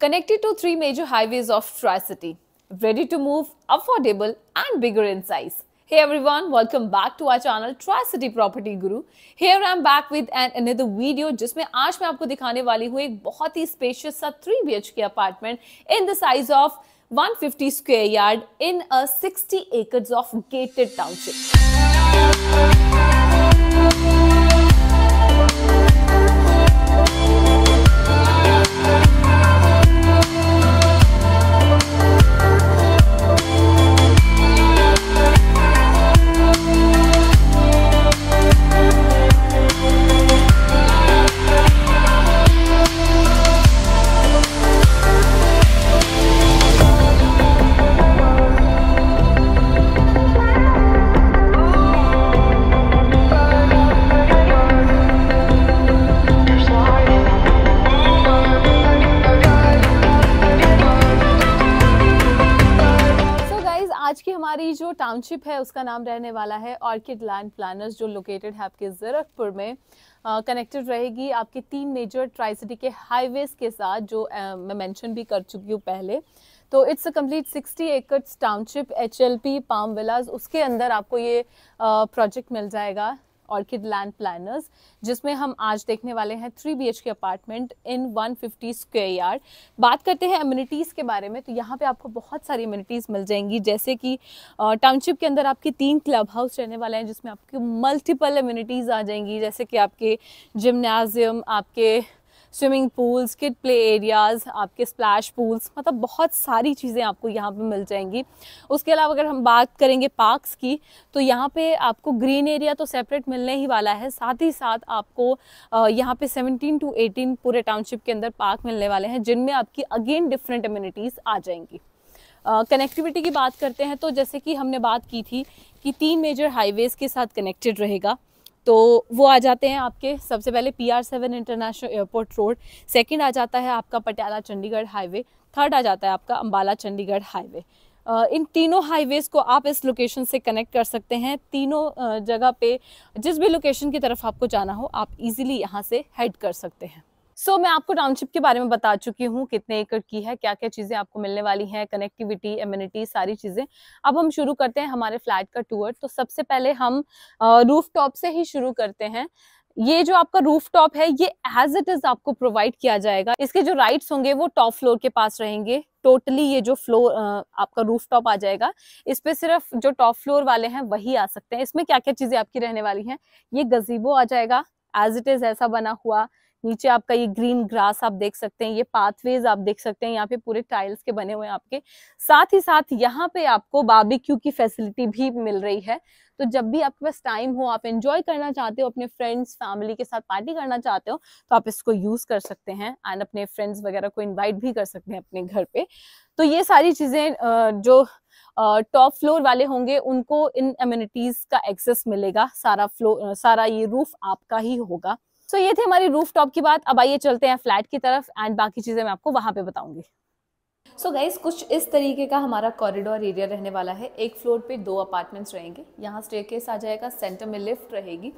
connected to three major highways of Tri-City, ready to move, affordable and bigger in size. Hey everyone, welcome back to our channel Tri-City Property Guru. Here I am back with an another video जिसमें आज मैं आपको दिखाने वाली हूँ एक बहुत ही spacious sa 3 BHK apartment in the size of 150 square yard in a 60 acres of gated township. Township है उसका नाम रहने वाला है ऑर्किड लैंड प्लानर्स जो लोकेटेड है आपके ज़रकपुर में कनेक्टेड रहेगी आपके तीन मेजर ट्राई सिटी के हाईवेज के साथ जो uh, मैं मेंशन भी कर चुकी हूँ पहले तो it's a complete 60 acres township H L P palm villas उसके अंदर आपको ये प्रोजेक्ट मिल जाएगा ऑर्किड लैंड प्लानर्स जिसमें हम आज देखने वाले हैं three B K apartment in 150 square yard बात करते हैं अम्यूनिटीज़ के बारे में तो यहाँ पे आपको बहुत सारी इम्यूनिटीज़ मिल जाएंगी जैसे कि टाउनशिप के अंदर आपके तीन क्लब हाउस रहने वाले हैं जिसमें आपके मल्टीपल इम्यूनिटीज़ आ जाएंगी जैसे कि आपके जिमनाजियम आपके swimming pools kid play areas आपके स्प्लैश पूल्स मतलब बहुत सारी चीज़ें आपको यहाँ पे मिल जाएंगी उसके अलावा अगर हम बात करेंगे पार्क्स की तो यहाँ पे आपको ग्रीन एरिया तो सेपरेट मिलने ही वाला है साथ ही साथ आपको यहाँ पे 17 टू 18 पूरे टाउनशिप के अंदर पार्क मिलने वाले हैं जिनमें आपकी अगेन डिफरेंट अम्यूनिटीज़ आ जाएंगी कनेक्टिविटी की बात करते हैं तो जैसे कि हमने बात की थी कि तीन मेजर हाईवेज़ के साथ कनेक्टेड रहेगा तो वो आ जाते हैं आपके सबसे पहले P R seven international airport road second आ जाता है आपका पटियाला चंडीगढ़ हाईवे थर्ड आ जाता है आपका अम्बाला चंडीगढ़ हाईवे इन तीनों हाईवेज़ को आप इस लोकेशन से कनेक्ट कर सकते हैं तीनों जगह पे जिस भी लोकेशन की तरफ आपको जाना हो आप इजीली यहाँ से हेड कर सकते हैं सो so, मैं आपको टाउनशिप के बारे में बता चुकी हूँ कितने एकड़ की है क्या क्या चीज़ें आपको मिलने वाली हैं कनेक्टिविटी इम्यूनिटी सारी चीज़ें अब हम शुरू करते हैं हमारे फ्लैट का टूर तो सबसे पहले हम रूफ टॉप से ही शुरू करते हैं ये जो आपका रूफ टॉप है ये एज इट इज आपको प्रोवाइड किया जाएगा इसके जो राइट्स होंगे वो टॉप फ्लोर के पास रहेंगे टोटली ये जो फ्लोर आपका रूफ टॉप आ जाएगा इस पे सिर्फ जो टॉप फ्लोर वाले हैं वही आ सकते हैं इसमें क्या क्या चीजें आपकी रहने वाली हैं ये गजीबो आ जाएगा एज इट इज ऐसा बना हुआ नीचे आपका ये ग्रीन ग्रास आप देख सकते हैं ये पाथवेज आप देख सकते हैं यहाँ पे पूरे टाइल्स के बने हुए हैं आपके साथ ही साथ यहाँ पे आपको बाबिक्यू की फैसिलिटी भी मिल रही है तो जब भी आपके पास टाइम हो आप एंजॉय करना चाहते हो अपने फ्रेंड्स फैमिली के साथ पार्टी करना चाहते हो तो आप इसको यूज कर सकते हैं एंड अपने फ्रेंड्स वगैरह को इन्वाइट भी कर सकते हैं अपने घर पे तो ये सारी चीजें जो टॉप फ्लोर वाले होंगे उनको इन एम्यूनिटीज का एक्सेस मिलेगा सारा फ्लोर सारा ये रूफ आपका ही होगा सो so, ये थे हमारी रूफ टॉप की बात अब आइए चलते हैं फ्लैट की तरफ एंड बाकी चीज़ें मैं आपको वहाँ पे बताऊंगी सो so गाइज कुछ इस तरीके का हमारा कॉरिडोर एरिया रहने वाला है एक फ्लोर पे दो अपार्टमेंट्स रहेंगे यहाँ स्टेकेस आ जाएगा सेंटर में लिफ्ट रहेगी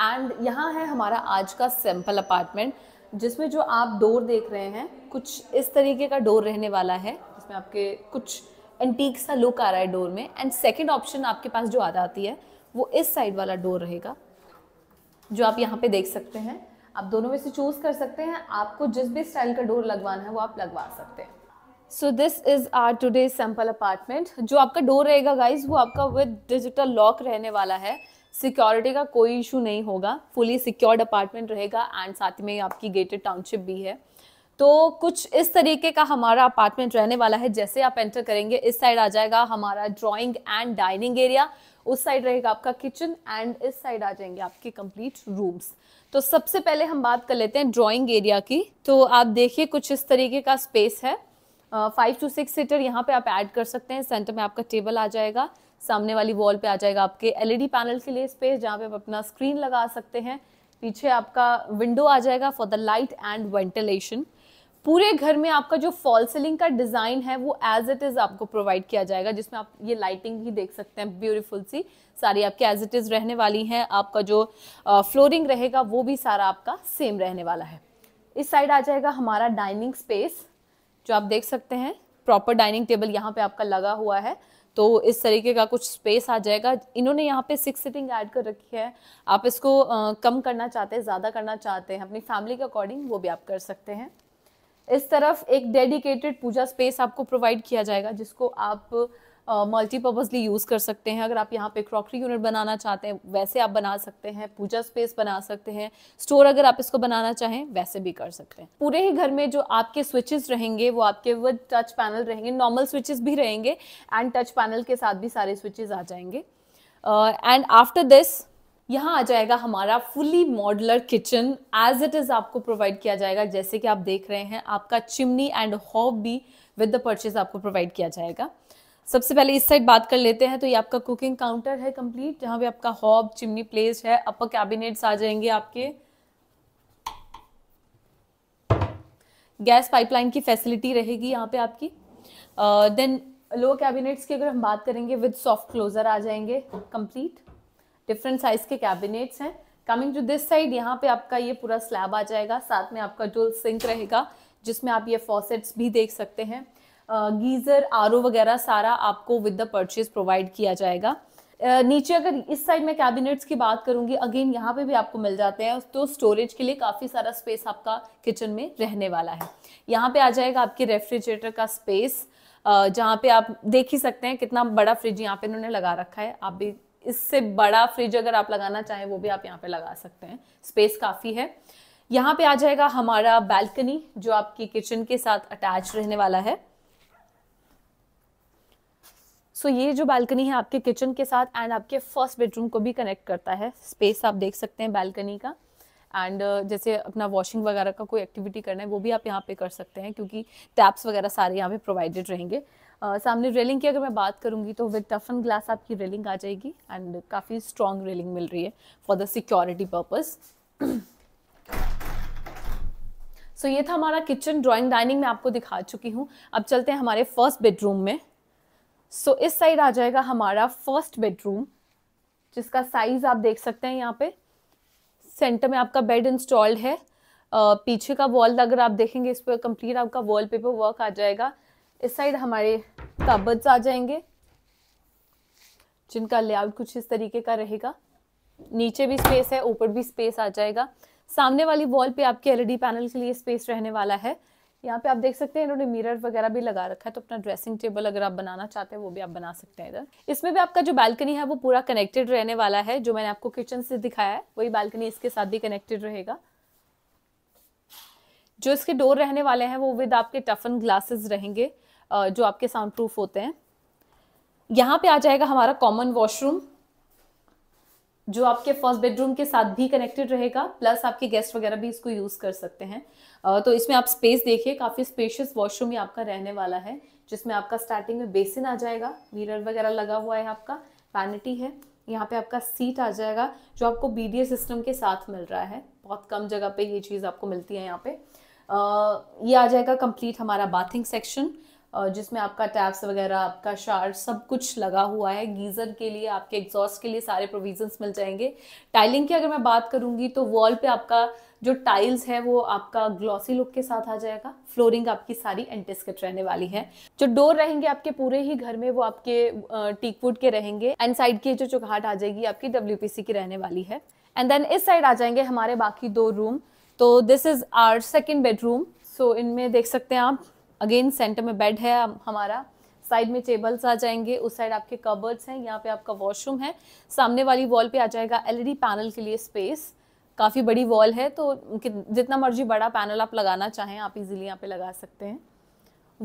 एंड यहाँ है हमारा आज का सिंपल अपार्टमेंट जिसमें जो आप डोर देख रहे हैं कुछ इस तरीके का डोर रहने वाला है जिसमें आपके कुछ एंटीक सा लुक आ रहा है डोर में एंड सेकेंड ऑप्शन आपके पास जो आ जाती है वो इस साइड वाला डोर रहेगा जो आप यहाँ पे देख सकते हैं आप दोनों में से चूज़ कर सकते हैं आपको जिस भी स्टाइल का डोर लगवाना है वो आप लगवा सकते हैं so this is our today sample apartment जो आपका डोर रहेगा गाइज वो आपका विद डिजिटल लॉक रहने वाला है सिक्योरिटी का कोई इशू नहीं होगा फुली सिक्योर्ड अपार्टमेंट रहेगा एंड साथ में आपकी गेटेड टाउनशिप भी है तो कुछ इस तरीके का हमारा अपार्टमेंट रहने वाला है जैसे आप एंटर करेंगे इस साइड आ जाएगा हमारा ड्राइंग एंड डाइनिंग एरिया उस साइड रहेगा आपका किचन एंड इस साइड आ जाएंगे आपके कंप्लीट रूम्स तो सबसे पहले हम बात कर लेते हैं ड्राइंग एरिया की तो आप देखिए कुछ इस तरीके का स्पेस है फाइव टू सिक्स सीटर यहाँ पे आप ऐड कर सकते हैं सेंटर में आपका टेबल आ जाएगा सामने वाली वॉल पे आ जाएगा आपके एलईडी पैनल e के लिए स्पेस जहाँ पे आप अपना स्क्रीन लगा सकते हैं पीछे आपका विंडो आ जाएगा for the light and ventilation पूरे घर में आपका जो फॉल सीलिंग का डिज़ाइन है वो एज इट इज़ आपको प्रोवाइड किया जाएगा जिसमें आप ये लाइटिंग भी देख सकते हैं ब्यूटीफुल सी सारी आपके एज इट इज़ रहने वाली हैं आपका जो फ्लोरिंग रहेगा वो भी सारा आपका सेम रहने वाला है इस साइड आ जाएगा हमारा डाइनिंग स्पेस जो आप देख सकते हैं प्रॉपर डाइनिंग टेबल यहाँ पे आपका लगा हुआ है तो इस तरीके का कुछ स्पेस आ जाएगा इन्होंने यहाँ पे सिक्स सीटिंग ऐड कर रखी है आप इसको आ, कम करना चाहते हैं ज़्यादा करना चाहते हैं अपनी फैमिली के अकॉर्डिंग वो भी आप कर सकते हैं इस तरफ एक डेडिकेटेड पूजा स्पेस आपको प्रोवाइड किया जाएगा जिसको आप मल्टीपर्पजली uh, यूज़ कर सकते हैं अगर आप यहाँ पे क्रॉकरी यूनिट बनाना चाहते हैं वैसे आप बना सकते हैं पूजा स्पेस बना सकते हैं स्टोर अगर आप इसको बनाना चाहें वैसे भी कर सकते हैं पूरे ही घर में जो आपके स्विचेस रहेंगे वो आपके वो टच पैनल रहेंगे नॉर्मल स्विचेस भी रहेंगे एंड टच पैनल के साथ भी सारे स्विचेस आ जाएंगे एंड आफ्टर दिस यहाँ आ जाएगा हमारा fully modular kitchen as it is आपको प्रोवाइड किया जाएगा जैसे कि आप देख रहे हैं आपका चिमनी एंड हॉब भी विद द परचेज आपको प्रोवाइड किया जाएगा सबसे पहले इस साइड बात कर लेते हैं तो ये आपका कुकिंग काउंटर है कंप्लीट जहां पे आपका हॉब चिमनी प्लेस है अपर कैबिनेट्स आ जाएंगे आपके गैस पाइपलाइन की फैसिलिटी रहेगी यहाँ पे आपकी देन लोअर कैबिनेट्स की अगर हम बात करेंगे विद सॉफ्ट क्लोजर आ जाएंगे कंप्लीट डिफरेंट साइज के कैबिनेट्स हैं कमिंग टू दिस साइड यहाँ पे आपका ये पूरा स्लैब आ जाएगा साथ में आपका जो सिंक रहेगा जिसमें आप ये फॉसेट्स भी देख सकते हैं गीज़र आर वगैरह सारा आपको विद द परचेज प्रोवाइड किया जाएगा नीचे अगर इस साइड में कैबिनेट्स की बात करूंगी अगेन यहाँ पे भी आपको मिल जाते हैं तो स्टोरेज के लिए काफ़ी सारा स्पेस आपका किचन में रहने वाला है यहाँ पे आ जाएगा आपके रेफ्रिजरेटर का स्पेस जहाँ पे आप देख ही सकते हैं कितना बड़ा फ्रिज यहाँ पे इन्होंने लगा रखा है आप भी इससे बड़ा फ्रिज अगर आप लगाना चाहें वो भी आप यहाँ पे लगा सकते हैं स्पेस काफ़ी है यहाँ पे आ जाएगा हमारा बैल्कनी जो आपकी किचन के साथ अटैच रहने वाला है सो so, ये जो बालकनी है आपके किचन के साथ एंड आपके फर्स्ट बेडरूम को भी कनेक्ट करता है स्पेस आप देख सकते हैं बालकनी का एंड uh, जैसे अपना वॉशिंग वगैरह का कोई एक्टिविटी करना है वो भी आप यहाँ पे कर सकते हैं क्योंकि टैप्स वगैरह सारे यहाँ पे प्रोवाइडेड रहेंगे सामने uh, रेलिंग की अगर मैं बात करूँगी तो विद टफन ग्लास आपकी रेलिंग आ जाएगी एंड काफ़ी स्ट्रॉन्ग रेलिंग मिल रही है for the security purpose so ये था हमारा किचन ड्राइंग डाइनिंग में आपको दिखा चुकी हूँ अब चलते हैं हमारे फर्स्ट बेडरूम में सो so, इस साइड आ जाएगा हमारा फर्स्ट बेडरूम जिसका साइज आप देख सकते हैं यहाँ पे सेंटर में आपका बेड इंस्टॉल्ड है uh, पीछे का वॉल अगर आप देखेंगे इस पर कंप्लीट आपका वॉल पेपर वर्क आ जाएगा इस साइड हमारे काबर्ड्स आ जाएंगे जिनका लेआउट कुछ इस तरीके का रहेगा नीचे भी स्पेस है ऊपर भी स्पेस आ जाएगा सामने वाली वॉल पे आपके एलईडी पैनल e के लिए स्पेस रहने वाला है यहाँ पे आप देख सकते हैं इन्होंने मिरर वगैरह भी लगा रखा है तो अपना ड्रेसिंग टेबल अगर आप बनाना चाहते हैं वो भी आप बना सकते हैं इधर इसमें भी आपका जो बालकनी है वो पूरा कनेक्टेड रहने वाला है जो मैंने आपको किचन से दिखाया है वही बालकनी इसके साथ भी कनेक्टेड रहेगा जो इसके डोर रहने वाले हैं वो विद आपके टफन ग्लासेस रहेंगे जो आपके साउंड प्रूफ होते हैं यहाँ पे आ जाएगा हमारा कॉमन वॉशरूम जो आपके फर्स्ट बेडरूम के साथ भी कनेक्टेड रहेगा प्लस आपके गेस्ट वगैरह भी इसको यूज़ कर सकते हैं तो इसमें आप स्पेस देखिए काफ़ी स्पेशियस वॉशरूम ही आपका रहने वाला है जिसमें आपका स्टार्टिंग में बेसिन आ जाएगा मिरर वगैरह लगा हुआ है आपका पैनिटी है यहाँ पे आपका सीट आ जाएगा जो आपको बी सिस्टम के साथ मिल रहा है बहुत कम जगह पे ये चीज़ आपको मिलती है यहाँ पे आ, ये आ जाएगा कंप्लीट हमारा बाथिंग सेक्शन जिसमें आपका टैप्स वगैरह आपका शार्ट सब कुछ लगा हुआ है गीज़र के लिए आपके एग्जॉस्ट के लिए सारे प्रोविजंस मिल जाएंगे टाइलिंग की अगर मैं बात करूँगी तो वॉल पे आपका जो टाइल्स है वो आपका ग्लॉसी लुक के साथ आ जाएगा फ्लोरिंग आपकी सारी एंटेस्कट रहने वाली है जो डोर रहेंगे आपके पूरे ही घर में वो आपके टीकवुड के रहेंगे एंड साइड की जो चौखाट आ जाएगी आपकी डब्ल्यू की रहने वाली है एंड देन इस साइड आ जाएंगे हमारे बाकी दो रूम तो this is our second bedroom so इनमें देख सकते हैं आप अगेन सेंटर में बेड है हमारा साइड में टेबल्स आ जाएंगे उस साइड आपके कबर्ड्स हैं यहाँ पे आपका वॉशरूम है सामने वाली वॉल पे आ जाएगा एलईडी पैनल के लिए स्पेस काफ़ी बड़ी वॉल है तो जितना मर्जी बड़ा पैनल आप लगाना चाहें आप इजीली यहाँ पे लगा सकते हैं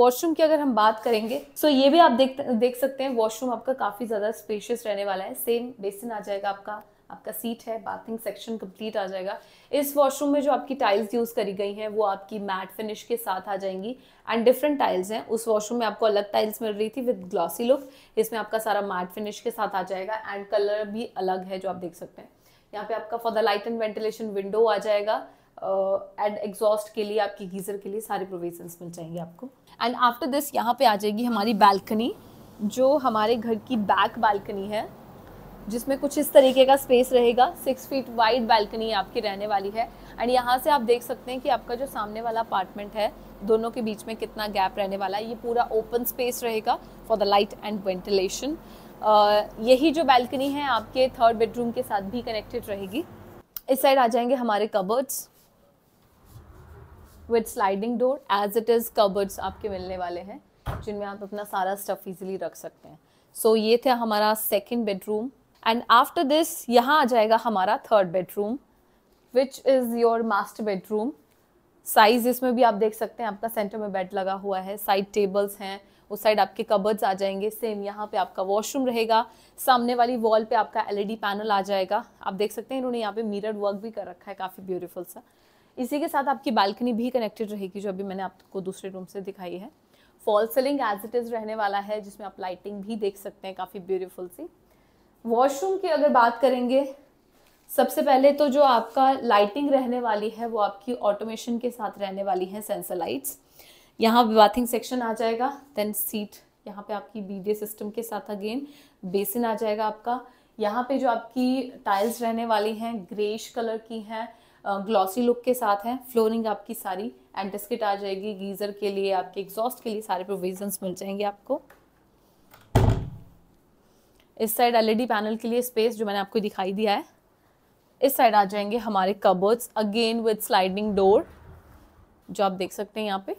वॉशरूम की अगर हम बात करेंगे सो ये भी आप देख देख सकते हैं वॉशरूम आपका काफ़ी ज़्यादा स्पेशियस रहने वाला है सेम बेसिन आ जाएगा आपका आपका सीट है बाथिंग सेक्शन कंप्लीट आ जाएगा इस वॉशरूम में जो आपकी टाइल्स यूज़ करी गई हैं वो आपकी मैट फिनिश के साथ आ जाएंगी एंड डिफरेंट टाइल्स हैं उस वॉशरूम में आपको अलग टाइल्स मिल रही थी विद ग्लॉसी लुक इसमें आपका सारा मैट फिनिश के साथ आ जाएगा एंड कलर भी अलग है जो आप देख सकते हैं यहाँ पे आपका for the light and ventilation window आ जाएगा एंड uh, एग्जॉस्ट के लिए आपकी गीज़र के लिए सारे प्रोविजन मिल जाएंगे आपको एंड आफ्टर दिस यहाँ पे आ जाएगी हमारी बालकनी जो हमारे घर की बैक बालकनी है जिसमें कुछ इस तरीके का स्पेस रहेगा सिक्स फीट वाइड बैल्कनी आपकी रहने वाली है एंड यहाँ से आप देख सकते हैं कि आपका जो सामने वाला अपार्टमेंट है दोनों के बीच में कितना गैप रहने वाला है ये पूरा ओपन स्पेस रहेगा for the light and ventilation यही जो बैल्कनी है आपके थर्ड बेडरूम के साथ भी कनेक्टेड रहेगी इस साइड आ जाएंगे हमारे cupboards with sliding door as it is cupboards आपके मिलने वाले हैं जिनमें आप अपना सारा स्टफ़ इजिली रख सकते हैं सो so, ये था हमारा second bedroom and after this यहाँ आ जाएगा हमारा third bedroom which is your master bedroom size इसमें भी आप देख सकते हैं आपका सेंटर में बेड लगा हुआ है साइड टेबल्स हैं उस साइड आपके कबर्ड्स आ जाएंगे सेम यहाँ पे आपका वॉशरूम रहेगा सामने वाली वॉल पे आपका एलईडी पैनल आ जाएगा आप देख सकते हैं इन्होंने यहाँ पे मिरर वर्क भी कर रखा है काफ़ी ब्यूटीफुल सा इसी के साथ आपकी बालकनी भी कनेक्टेड रहेगी जो अभी मैंने आपको दूसरे रूम से दिखाई है fall ceiling as it is रहने वाला है जिसमें आप लाइटिंग भी देख सकते हैं काफ़ी ब्यूटीफुल सी वॉशरूम की अगर बात करेंगे सबसे पहले तो जो आपका लाइटिंग रहने वाली है वो आपकी ऑटोमेशन के साथ रहने वाली है सेंसर लाइट्स यहाँ बाथिंग सेक्शन आ जाएगा देन सीट यहाँ पे आपकी बीडे सिस्टम के साथ अगेन बेसिन आ जाएगा आपका यहाँ पे जो आपकी टाइल्स रहने वाली हैं ग्रेश कलर की हैं ग्लॉसी लुक के साथ हैं फ्लोरिंग आपकी सारी एंटस्किट आ जाएगी गीज़र के लिए आपके एग्जॉस्ट के लिए सारे प्रोविजंस मिल जाएंगे आपको इस साइड एलईडी पैनल के लिए स्पेस जो मैंने आपको दिखाई दिया है इस साइड आ जाएंगे हमारे cupboards again with sliding door जो आप देख सकते हैं यहाँ पे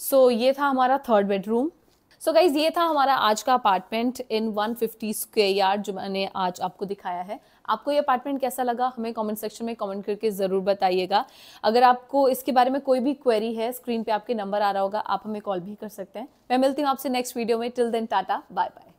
सो so, ये था हमारा थर्ड बेडरूम सो गाइज ये था हमारा आज का अपार्टमेंट इन 150 स्क्वेयर यार्ड जो मैंने आज आपको दिखाया है आपको ये अपार्टमेंट कैसा लगा हमें कमेंट सेक्शन में कमेंट करके ज़रूर बताइएगा अगर आपको इसके बारे में कोई भी क्वेरी है स्क्रीन पे आपके नंबर आ रहा होगा आप हमें कॉल भी कर सकते हैं मैं मिलती हूँ आपसे नेक्स्ट वीडियो में till then tata bye bye